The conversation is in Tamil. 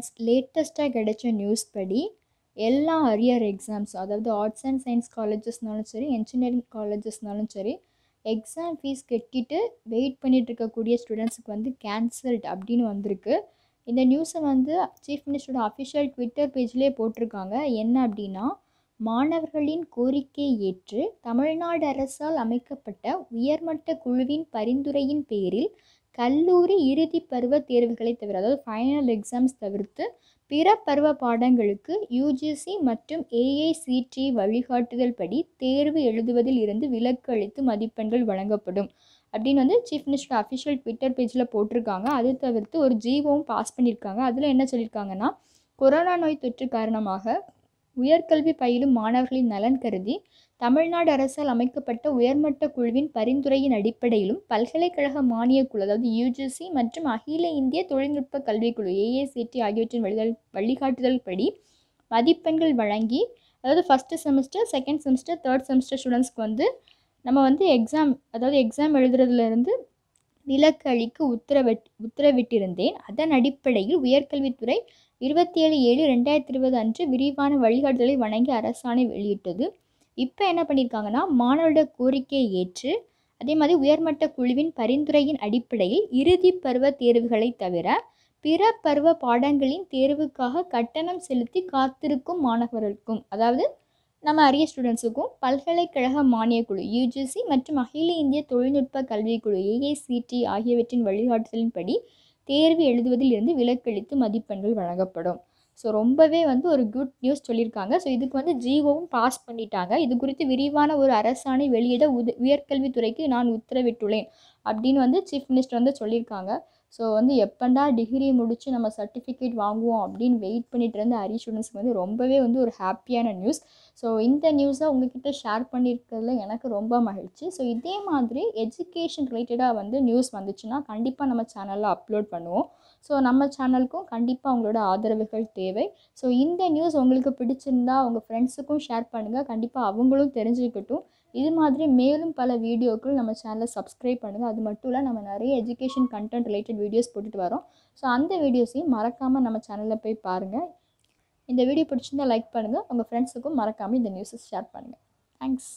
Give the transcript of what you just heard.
ஃப்ரெண்ட்ஸ் லேட்டஸ்ட்டாக கிடைச்ச நியூஸ் படி எல்லா அரியர் எக்ஸாம்ஸ் அதாவது ஆர்ட்ஸ் அண்ட் சயின்ஸ் காலேஜஸ்னாலும் சரி என்ஜினியரிங் காலேஜஸ்னாலும் சரி எக்ஸாம் ஃபீஸ் கட்டிட்டு வெயிட் பண்ணிகிட்டு இருக்கக்கூடிய ஸ்டூடெண்ட்ஸுக்கு வந்து கேன்சல்ட் அப்படின்னு வந்திருக்கு இந்த நியூஸை வந்து சீஃப் மினிஸ்டரோட அஃபிஷியல் ட்விட்டர் பேஜ்லேயே போட்டிருக்காங்க என்ன அப்படின்னா மாணவர்களின் கோரிக்கை ஏற்று தமிழ்நாடு அரசால் அமைக்கப்பட்ட உயர்மட்ட குழுவின் பரிந்துரையின் பேரில் கல்லூரி இறுதி பருவ தேர்வுகளை தவிர அதாவது ஃபைனல் எக்ஸாம்ஸ் தவிர்த்து பிற பருவ பாடங்களுக்கு யூஜிசி மற்றும் ஏஐசிடி e வழிகாட்டுதல் படி தேர்வு எழுதுவதில் இருந்து விலக்கு அளித்து மதிப்பெண்கள் வழங்கப்படும் அப்படின்னு வந்து சீஃப் மினிஸ்டர் அஃபிஷியல் ட்விட்டர் பேஜில் போட்டிருக்காங்க அது தவிர்த்து ஒரு ஜீவோவும் பாஸ் பண்ணியிருக்காங்க அதில் என்ன சொல்லியிருக்காங்கன்னா கொரோனா நோய் தொற்று காரணமாக உயர்கல்வி பயிலும் மாணவர்களின் நலன் கருதி தமிழ்நாடு அரசால் அமைக்கப்பட்ட உயர்மட்ட குழுவின் பரிந்துரையின் அடிப்படையிலும் பல்கலைக்கழக மானியக் குழு அதாவது யூஜிசி மற்றும் அகில இந்திய தொழில்நுட்ப கல்விக்குழு ஏஏசிடி ஆகியவற்றின் வழிதல் வழிகாட்டுதல் படி மதிப்பெண்கள் வழங்கி அதாவது first semester second semester third semester ஸ்டூடெண்ட்ஸ்க்கு வந்து நம்ம வந்து எக்ஸாம் அதாவது எக்ஸாம் எழுதுறதுலேருந்து நிலக்கழிக்கு உத்தரவிட் உத்தரவிட்டிருந்தேன் அதன் அடிப்படையில் உயர்கல்வித்துறை இருபத்தி ஏழு ஏழு ரெண்டாயிரத்தி இருபது அன்று விரிவான வழிகாட்டுதலை வழங்கி அரசாணை வெளியிட்டது இப்போ என்ன பண்ணியிருக்காங்கன்னா மாணவர்களிட கோரிக்கையை ஏற்று அதே மாதிரி உயர்மட்ட குழுவின் பரிந்துரையின் அடிப்படையில் இறுதி பருவ தேர்வுகளை தவிர பிற பருவ பாடங்களின் தேர்வுக்காக கட்டணம் செலுத்தி காத்திருக்கும் மாணவர்களுக்கும் அதாவது நம்ம அரிய ஸ்டூடெண்ட்ஸுக்கும் பல்கலைக்கழக குழு யூஜிசி மற்றும் அகில இந்திய தொழில்நுட்ப கல்விக்குழு ஏஏசிடி ஆகியவற்றின் வழிகாட்டுதலின்படி தேர்வு எழுதுவதில் இருந்து விலக்களித்து மதிப்பெண்கள் வழங்கப்படும் ஸோ ரொம்பவே வந்து ஒரு குட் நியூஸ் சொல்லியிருக்காங்க ஸோ இதுக்கு வந்து ஜிஓவும் பாஸ் பண்ணிட்டாங்க இது குறித்து விரிவான ஒரு அரசாணை வெளியிட உத உயர்கல்வித்துறைக்கு நான் உத்தரவிட்டுள்ளேன் அப்படின்னு வந்து சீஃப் மினிஸ்டர் வந்து சொல்லியிருக்காங்க ஸோ வந்து எப்பண்டா டிகிரி முடித்து நம்ம சர்டிஃபிகேட் வாங்குவோம் அப்படின்னு வெயிட் பண்ணிட்டு இருந்த அரி ஸ்டூடெண்ட்ஸ்க்கு வந்து ரொம்பவே வந்து ஒரு ஹாப்பியான நியூஸ் ஸோ இந்த நியூஸை உங்ககிட்ட ஷேர் பண்ணியிருக்கிறதுல எனக்கு ரொம்ப மகிழ்ச்சி ஸோ இதே மாதிரி எஜுகேஷன் ரிலேட்டடாக வந்து நியூஸ் வந்துச்சுன்னா கண்டிப்பாக நம்ம சேனலில் அப்லோட் பண்ணுவோம் ஸோ நம்ம சேனலுக்கும் கண்டிப்பாக உங்களோட ஆதரவுகள் தேவை ஸோ இந்த நியூஸ் உங்களுக்கு பிடிச்சிருந்தா உங்கள் ஃப்ரெண்ட்ஸுக்கும் ஷேர் பண்ணுங்கள் கண்டிப்பாக அவங்களும் தெரிஞ்சுக்கிட்டும் இது மாதிரி மேலும் பல வீடியோக்கள் நம்ம சேனலில் சப்ஸ்கிரைப் பண்ணுங்கள் அது மட்டும் இல்லை நம்ம நிறைய எஜுகேஷன் கண்டென்ட் ரிலேட்டட் வீடியோஸ் போட்டுட்டு வரோம் ஸோ அந்த வீடியோஸையும் மறக்காமல் நம்ம சேனலில் போய் பாருங்கள் இந்த வீடியோ பிடிச்சிருந்தால் லைக் பண்ணுங்கள் உங்கள் ஃப்ரெண்ட்ஸுக்கும் மறக்காமல் இந்த நியூஸை ஷேர் பண்ணுங்கள் தேங்க்ஸ்